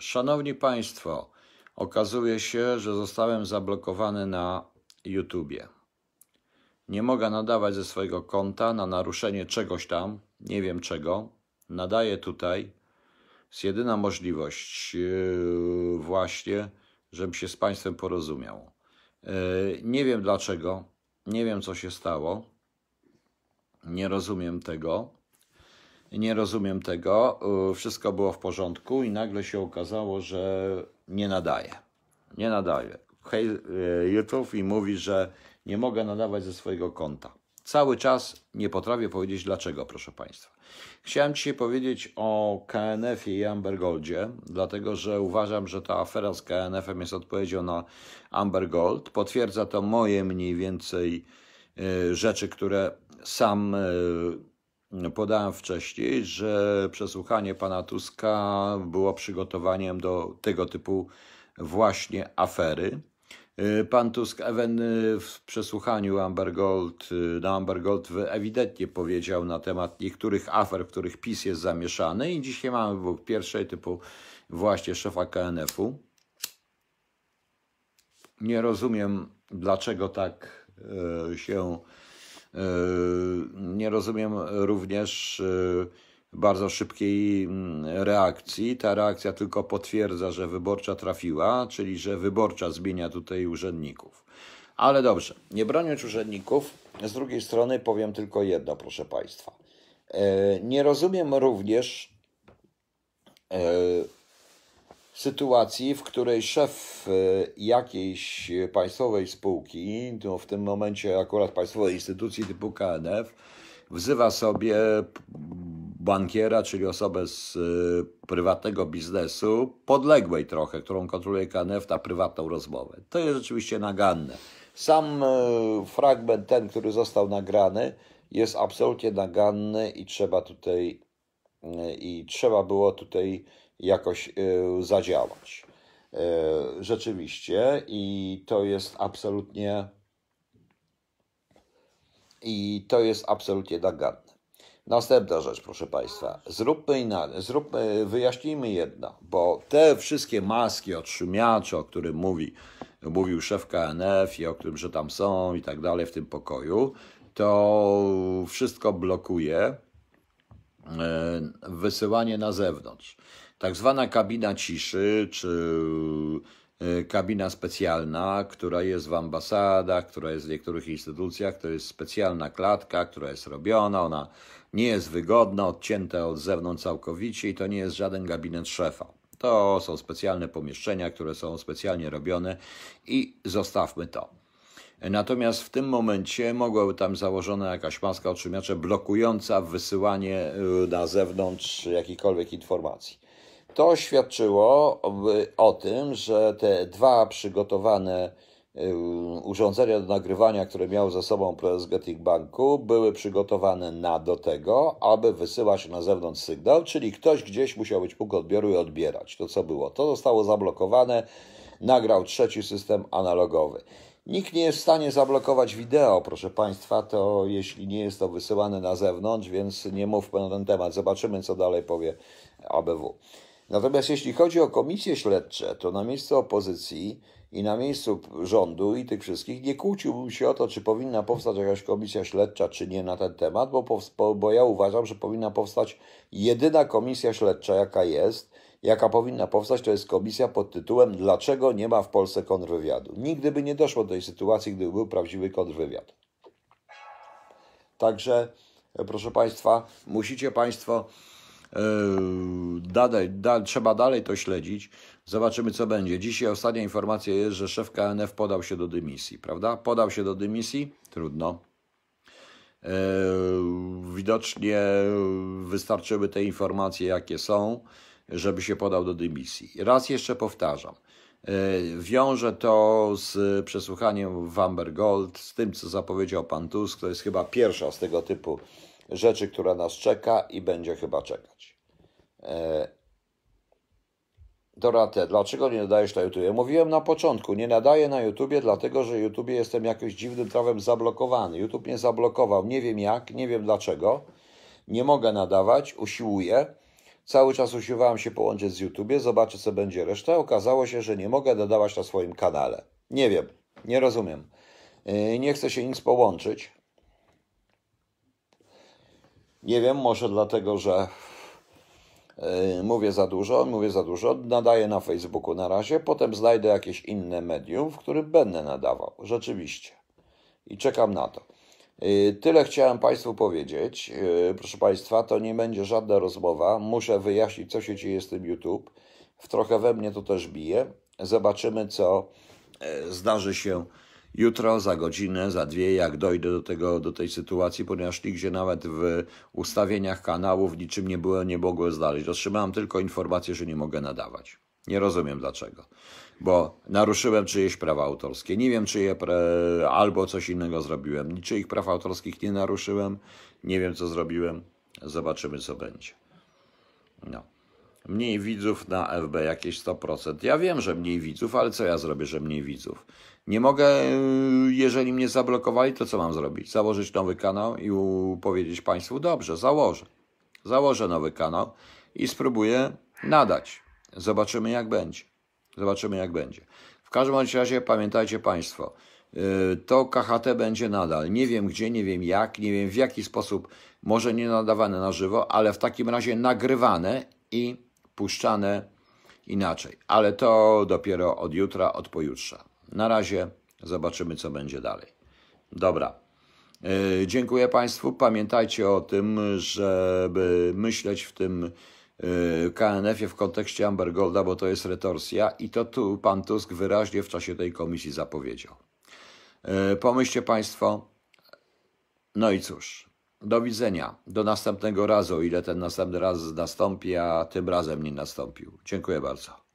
Szanowni Państwo, okazuje się, że zostałem zablokowany na YouTubie. Nie mogę nadawać ze swojego konta na naruszenie czegoś tam, nie wiem czego. Nadaję tutaj. Jest jedyna możliwość yy, właśnie, żebym się z Państwem porozumiał. Yy, nie wiem dlaczego, nie wiem co się stało. Nie rozumiem tego nie rozumiem tego, y, wszystko było w porządku i nagle się okazało, że nie nadaje. Nie nadaje. Hej, y, YouTube i mówi, że nie mogę nadawać ze swojego konta. Cały czas nie potrafię powiedzieć dlaczego, proszę Państwa. Chciałem dzisiaj powiedzieć o KNF-ie i Amber Goldzie, dlatego że uważam, że ta afera z KNF-em jest odpowiedzią na Amber Gold. Potwierdza to moje mniej więcej y, rzeczy, które sam Podałem wcześniej, że przesłuchanie pana Tuska było przygotowaniem do tego typu właśnie afery. Y, pan Tusk even w przesłuchaniu Amber Gold, y, na Amber Gold ewidentnie powiedział na temat niektórych afer, w których PiS jest zamieszany i dzisiaj mamy w pierwszej typu właśnie szefa KNF-u. Nie rozumiem, dlaczego tak y, się E, nie rozumiem również e, bardzo szybkiej mm, reakcji. Ta reakcja tylko potwierdza, że wyborcza trafiła, czyli że wyborcza zmienia tutaj urzędników. Ale dobrze, nie broniąc urzędników, z drugiej strony powiem tylko jedno, proszę Państwa. E, nie rozumiem również sytuacji, w której szef e, jakiejś państwowej spółki, no w tym momencie akurat państwowej instytucji typu KNF, wzywa sobie bankiera, czyli osobę z e, prywatnego biznesu, podległej trochę, którą kontroluje KNF, na prywatną rozmowę. To jest rzeczywiście naganne. Sam e, fragment ten, który został nagrany, jest absolutnie naganny i trzeba tutaj i trzeba było tutaj jakoś e, zadziałać. E, rzeczywiście, i to jest absolutnie i to jest absolutnie nagadne. Następna rzecz, proszę Państwa, zróbmy inaczej, zróbmy, wyjaśnijmy jedno, bo te wszystkie maski od szumiaczy, o którym mówi, mówił szef KNF i o którym, że tam są i tak dalej w tym pokoju, to wszystko blokuje e, wysyłanie na zewnątrz. Tak zwana kabina ciszy, czy e, kabina specjalna, która jest w ambasadach, która jest w niektórych instytucjach, to jest specjalna klatka, która jest robiona, ona nie jest wygodna, odcięta od zewnątrz całkowicie i to nie jest żaden gabinet szefa. To są specjalne pomieszczenia, które są specjalnie robione i zostawmy to. Natomiast w tym momencie mogłaby tam założona jakaś maska otrzymiacza blokująca wysyłanie e, na zewnątrz jakichkolwiek informacji. To świadczyło y, o tym, że te dwa przygotowane y, urządzenia do nagrywania, które miał ze sobą prezes Getting Banku, były przygotowane na do tego, aby wysyłać na zewnątrz sygnał, czyli ktoś gdzieś musiał być punkt odbioru i odbierać to, co było. To zostało zablokowane, nagrał trzeci system analogowy. Nikt nie jest w stanie zablokować wideo, proszę Państwa, to jeśli nie jest to wysyłane na zewnątrz, więc nie mówmy na ten temat. Zobaczymy, co dalej powie ABW. Natomiast jeśli chodzi o komisje śledcze, to na miejscu opozycji i na miejscu rządu i tych wszystkich nie kłóciłbym się o to, czy powinna powstać jakaś komisja śledcza, czy nie na ten temat, bo, bo ja uważam, że powinna powstać jedyna komisja śledcza, jaka jest, jaka powinna powstać, to jest komisja pod tytułem Dlaczego nie ma w Polsce kontrwywiadu? Nigdy by nie doszło do tej sytuacji, gdyby był prawdziwy kontrwywiad. Także, e, proszę Państwa, musicie Państwo Yy, dalej, da, trzeba dalej to śledzić. Zobaczymy, co będzie. Dzisiaj ostatnia informacja jest, że szef KNF podał się do dymisji, prawda? Podał się do dymisji? Trudno. Yy, widocznie wystarczyły te informacje, jakie są, żeby się podał do dymisji. Raz jeszcze powtarzam. Yy, wiąże to z przesłuchaniem w Amber Gold, z tym, co zapowiedział pan Tusk. To jest chyba pierwsza z tego typu rzeczy, która nas czeka i będzie chyba czekać. E, Dorate, dlaczego nie nadajesz na YouTube? Mówiłem na początku, nie nadaję na YouTube, dlatego że YouTube jestem jakoś dziwnym prawem zablokowany. YouTube mnie zablokował, nie wiem jak, nie wiem dlaczego. Nie mogę nadawać, usiłuję. Cały czas usiłowałem się połączyć z YouTube, zobaczę co będzie reszta. Okazało się, że nie mogę nadawać na swoim kanale. Nie wiem, nie rozumiem. E, nie chcę się nic połączyć. Nie wiem, może dlatego, że e, mówię za dużo, mówię za dużo, nadaję na Facebooku na razie, potem znajdę jakieś inne medium, w którym będę nadawał, rzeczywiście. I czekam na to. E, tyle chciałem Państwu powiedzieć. E, proszę Państwa, to nie będzie żadna rozmowa. Muszę wyjaśnić, co się dzieje z tym YouTube. W trochę we mnie to też bije. Zobaczymy, co zdarzy się jutro, za godzinę, za dwie, jak dojdę do, tego, do tej sytuacji, ponieważ nigdzie nawet w ustawieniach kanałów niczym nie, było, nie mogło znaleźć. Otrzymałem tylko informację, że nie mogę nadawać. Nie rozumiem dlaczego. Bo naruszyłem czyjeś prawa autorskie. Nie wiem, czy je albo coś innego zrobiłem. Niczyich praw autorskich nie naruszyłem. Nie wiem, co zrobiłem. Zobaczymy, co będzie. No mniej widzów na FB, jakieś 100%. Ja wiem, że mniej widzów, ale co ja zrobię, że mniej widzów? Nie mogę, jeżeli mnie zablokowali, to co mam zrobić? Założyć nowy kanał i powiedzieć Państwu, dobrze, założę. Założę nowy kanał i spróbuję nadać. Zobaczymy, jak będzie. Zobaczymy, jak będzie. W każdym razie pamiętajcie Państwo, y, to KHT będzie nadal. Nie wiem gdzie, nie wiem jak, nie wiem w jaki sposób, może nie nadawane na żywo, ale w takim razie nagrywane i puszczane inaczej. Ale to dopiero od jutra, od pojutrze. Na razie zobaczymy, co będzie dalej. Dobra. E, dziękuję Państwu. Pamiętajcie o tym, żeby myśleć w tym e, KNF-ie w kontekście Amber Golda, bo to jest retorsja i to tu pan Tusk wyraźnie w czasie tej komisji zapowiedział. E, pomyślcie Państwo. No i cóż, do widzenia. Do następnego razu, ile ten następny raz nastąpi, a tym razem nie nastąpił. Dziękuję bardzo.